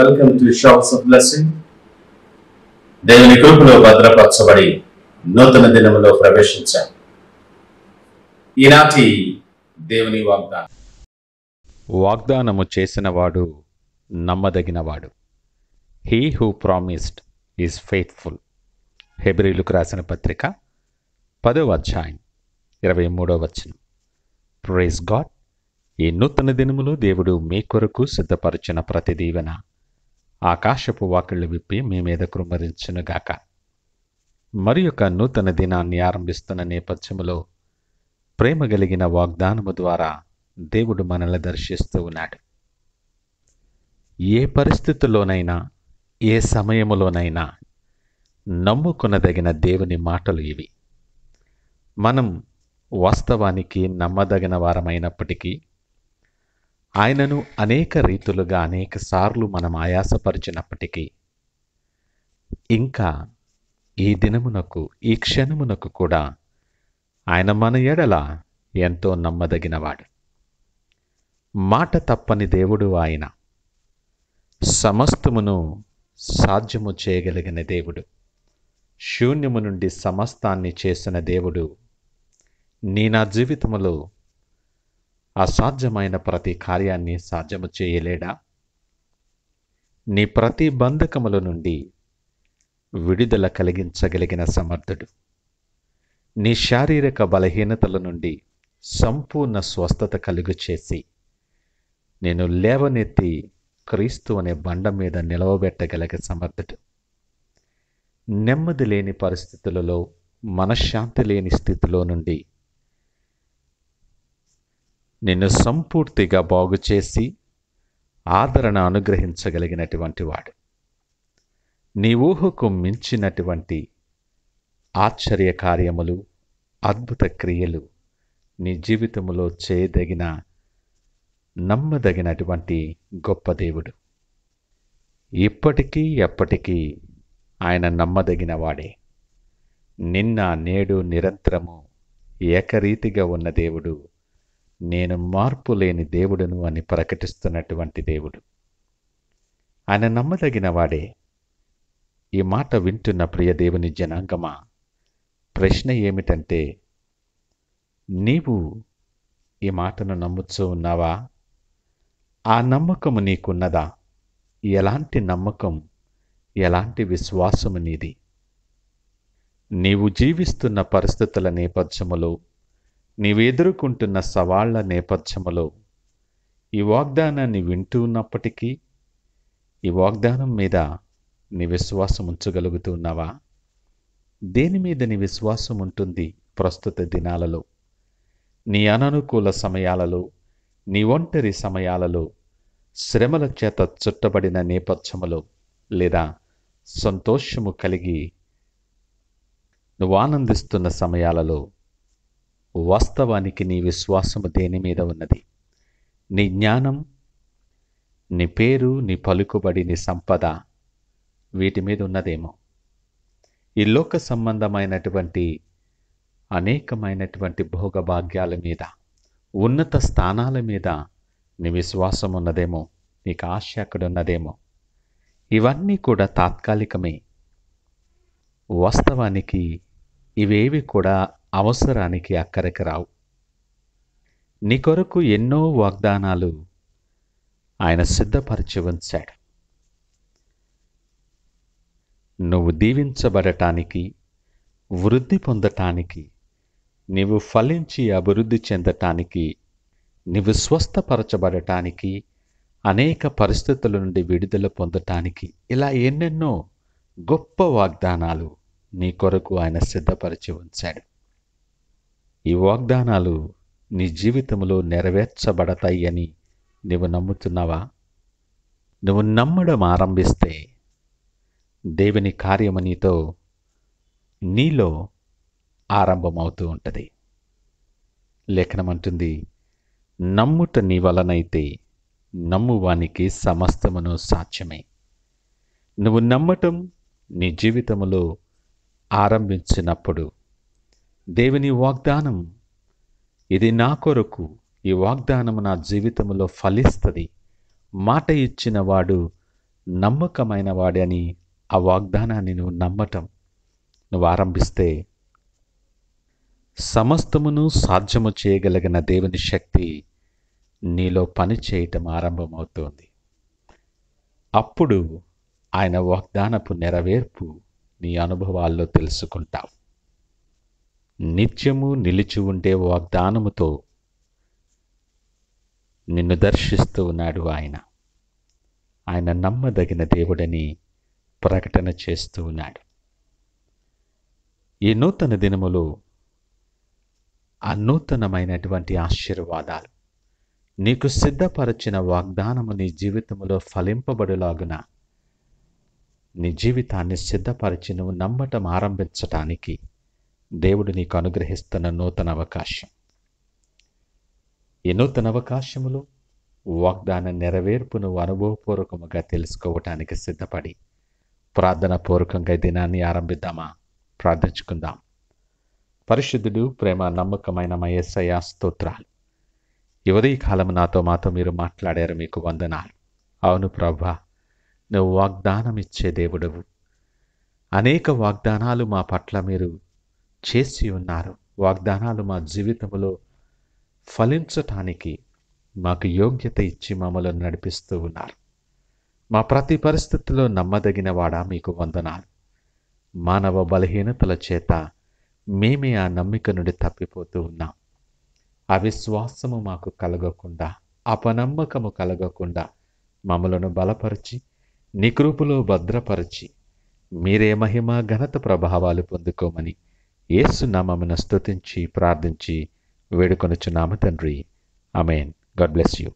welcome to shops of blessing దేవుని కృపలో భద్రపరచబడి నూతన దినములో ప్రవేశించాం ఈనాటి దేవుని వాగ్దానం వాగ్దానము చేసినవాడు నమ్మదగినవాడు he who promised is faithful హెబ్రిలుకు రాసిన పత్రిక పదవ అధ్యాయం ఇరవై మూడవ వచనం ప్రైజ్ గాడ్ ఈ నూతన దినములు దేవుడు మీ కొరకు సిద్ధపరిచిన ప్రతి దీవెన ఆకాశపు వాకిళ్ళు విప్పి మీ మీద కృమ్మరించునుగాక మరి యొక్క నూతన దినాన్ని ఆరంభిస్తున్న నేపథ్యములో ప్రేమ కలిగిన వాగ్దానము ద్వారా దేవుడు మనల్ని దర్శిస్తూ ఉన్నాడు ఏ పరిస్థితుల్లోనైనా ఏ సమయములోనైనా నమ్ముకునదగిన దేవుని మాటలు ఇవి మనం వాస్తవానికి నమ్మదగిన వారమైనప్పటికీ ఆయనను అనేక రీతులుగా అనేక సార్లు మనం ఆయాసపరిచినప్పటికీ ఇంకా ఈ దినమునకు ఈ క్షణమునకు కూడా ఆయన మన ఎడల ఎంతో నమ్మదగినవాడు మాట తప్పని దేవుడు ఆయన సమస్తమును సాధ్యము చేయగలిగిన దేవుడు శూన్యము నుండి సమస్తాన్ని చేసిన దేవుడు నీ నా జీవితంలో అసాధ్యమైన ప్రతి కార్యాన్ని సాధ్యము చేయలేడా నీ ప్రతి బంధకముల నుండి విడుదల కలిగించగలిగిన సమర్థుడు నీ శారీరక బలహీనతల నుండి సంపూర్ణ స్వస్థత కలుగు చేసి నేను లేవనెత్తి క్రీస్తు అనే బండ మీద నిలవబెట్టగలిగే సమర్థుడు నెమ్మది లేని పరిస్థితులలో మనశ్శాంతి లేని స్థితిలో నుండి నిన్ను సంపూర్తిగా బాగు చేసి ఆదరణ అనుగ్రహించగలిగినటువంటి వాడు నీ ఊహకు మించినటువంటి ఆశ్చర్య కార్యములు అద్భుత క్రియలు నీ జీవితంలో చేయదగిన నమ్మదగినటువంటి గొప్ప దేవుడు ఇప్పటికీ ఎప్పటికీ ఆయన నమ్మదగిన వాడే నిన్న నేడు నిరంతరము ఏకరీతిగా ఉన్న దేవుడు నేను మార్పు లేని దేవుడును అని ప్రకటిస్తున్నటువంటి దేవుడు ఆయన నమ్మదగిన వాడే ఈ మాట వింటున్న ప్రియ దేవుని జనాంగమా ప్రశ్న ఏమిటంటే నీవు ఈ మాటను నమ్ముతూ ఉన్నావా ఆ నమ్మకము నీకున్నదా ఎలాంటి నమ్మకం ఎలాంటి విశ్వాసము నీది నీవు జీవిస్తున్న పరిస్థితుల నేపథ్యములో నీవెదుర్కొంటున్న సవాళ్ల నేపథ్యములో ఈ వాగ్దానాన్ని వింటూ ఉన్నప్పటికీ ఈ వాగ్దానం మీద నీ విశ్వాసం ఉంచగలుగుతున్నావా దేని మీద నీ విశ్వాసం ఉంటుంది ప్రస్తుత దినాలలో నీ అననుకూల సమయాలలో నీ ఒంటరి సమయాలలో శ్రమల చేత చుట్టబడిన నేపథ్యములో లేదా సంతోషము కలిగి నువ్వు ఆనందిస్తున్న సమయాలలో వాస్తవానికి నీ విశ్వాసము దేని మీద ఉన్నది నీ జ్ఞానం నీ పేరు నీ పలుకుబడి నీ సంపద వీటి మీద ఉన్నదేమో ఈ లోక సంబంధమైనటువంటి అనేకమైనటువంటి భోగభాగ్యాల మీద ఉన్నత స్థానాల మీద నీ విశ్వాసం ఉన్నదేమో నీకు ఆశ అక్కడ ఉన్నదేమో ఇవన్నీ కూడా తాత్కాలికమే వాస్తవానికి ఇవేవి కూడా అవసరానికి అక్కరికి రావు నీ కొరకు ఎన్నో వాగ్దానాలు ఆయన సిద్ధపరిచి ఉంచాడు నువ్వు దీవించబడటానికి వృద్ధి పొందటానికి నీవు ఫలించి అభివృద్ధి చెందటానికి నీవు స్వస్థపరచబడటానికి అనేక పరిస్థితుల నుండి విడుదల పొందటానికి ఇలా ఎన్నెన్నో గొప్ప వాగ్దానాలు నీ కొరకు ఆయన సిద్ధపరిచి ఉంచాడు ఈ వాగ్దానాలు నీ జీవితంలో నెరవేర్చబడతాయి అని నువ్వు నమ్ముతున్నావా నువ్వు నమ్మడం ఆరంభిస్తే దేవుని కార్యము నీతో నీలో ఆరంభమవుతూ ఉంటుంది లేఖనమంటుంది అంటుంది నమ్ముట నీ వలనైతే నమ్మువానికి సమస్తమును సాధ్యమే నువ్వు నమ్మటం నీ జీవితంలో ఆరంభించినప్పుడు దేవుని వాగ్దానం ఇది నా కొరకు ఈ వాగ్దానం నా జీవితంలో ఫలిస్తుంది మాట ఇచ్చిన వాడు నమ్మకమైన వాడని ఆ వాగ్దానాన్ని నువ్వు నమ్మటం నువ్వు ఆరంభిస్తే సమస్తమును సాధ్యము చేయగలిగిన దేవుని శక్తి నీలో పని చేయటం ఆరంభమవుతోంది అప్పుడు ఆయన వాగ్దానపు నెరవేర్పు నీ అనుభవాల్లో తెలుసుకుంటావు నిత్యము నిలిచి ఉండే వాగ్దానముతో నిన్ను దర్శిస్తూ ఉన్నాడు ఆయన ఆయన నమ్మదగిన దేవుడని ప్రకటన చేస్తూ ఉన్నాడు ఈ నూతన దినములో ఆ నూతనమైనటువంటి ఆశీర్వాదాలు నీకు సిద్ధపరచిన వాగ్దానము నీ జీవితంలో ఫలింపబడులాగున నీ జీవితాన్ని సిద్ధపరిచి నువ్వు నమ్మటం ఆరంభించటానికి దేవుడు నీకు అనుగ్రహిస్తున్న నూతన అవకాశం ఈ నూతన అవకాశములు వాగ్దాన నెరవేర్పును అనుభవపూర్వకముగా తెలుసుకోవటానికి సిద్ధపడి ప్రార్థన పూర్వకంగా దినాన్ని ఆరంభిద్దామా ప్రార్థించుకుందాం పరిశుద్ధుడు ప్రేమ నమ్మకమైన మయస్సయ స్తోత్రాలు ఎవరి కాలం నాతో మాతో మీరు మాట్లాడారు మీకు వందనాలు అవును ప్రభా నువ్వు వాగ్దానం ఇచ్చే దేవుడవు అనేక వాగ్దానాలు మా పట్ల మీరు చేసి ఉన్నారు వాగ్దానాలు మా జీవితంలో ఫలించటానికి మాకు యోగ్యత ఇచ్చి మమ్మల్ని నడిపిస్తూ ఉన్నారు మా ప్రతి పరిస్థితుల్లో నమ్మదగిన వాడా మీకు వందనాలు మానవ బలహీనతల చేత మేమే ఆ నమ్మిక నుండి తప్పిపోతూ ఉన్నాం అవిశ్వాసము మాకు కలగకుండా అపనమ్మకము కలగకుండా మమ్మలను బలపరిచి నికృపులో భద్రపరిచి మీరే మహిమ ఘనత ప్రభావాలు పొందుకోమని ఏసు ఏసునామమున స్తుతించి ప్రార్థించి నామ తండ్రి అమెన్ గాడ్ బ్లెస్ యూ